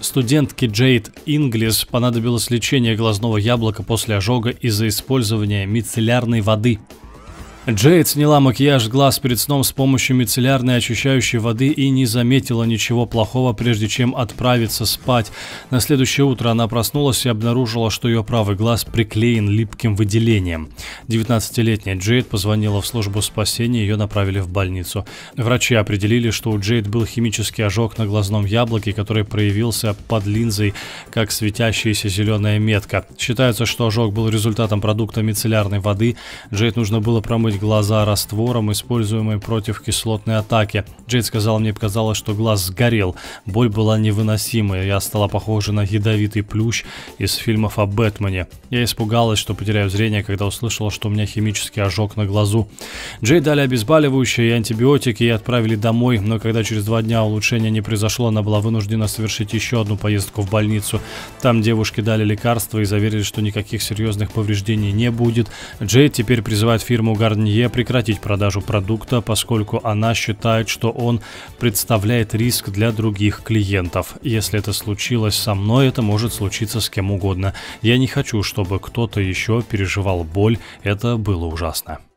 Студентке Джейд Инглис понадобилось лечение глазного яблока после ожога из-за использования мицеллярной воды – Джейд сняла макияж глаз перед сном с помощью мицеллярной очищающей воды и не заметила ничего плохого, прежде чем отправиться спать. На следующее утро она проснулась и обнаружила, что ее правый глаз приклеен липким выделением. 19-летняя Джейд позвонила в службу спасения, ее направили в больницу. Врачи определили, что у Джейд был химический ожог на глазном яблоке, который проявился под линзой, как светящаяся зеленая метка. Считается, что ожог был результатом продукта мицеллярной воды. Джейд нужно было промыть смазывать глаза раствором, используемый против кислотной атаки. Джейд сказал, мне показалось, что глаз сгорел. Боль была невыносимая, я стала похожа на ядовитый плющ из фильмов о Бэтмене. Я испугалась, что потеряю зрение, когда услышала, что у меня химический ожог на глазу. Джейд дали обезболивающие и антибиотики и отправили домой, но когда через два дня улучшения не произошло, она была вынуждена совершить еще одну поездку в больницу. Там девушке дали лекарства и заверили, что никаких серьезных повреждений не будет. Джейд теперь призывает фирму Гарни Барнье прекратить продажу продукта, поскольку она считает, что он представляет риск для других клиентов. Если это случилось со мной, это может случиться с кем угодно. Я не хочу, чтобы кто-то еще переживал боль. Это было ужасно.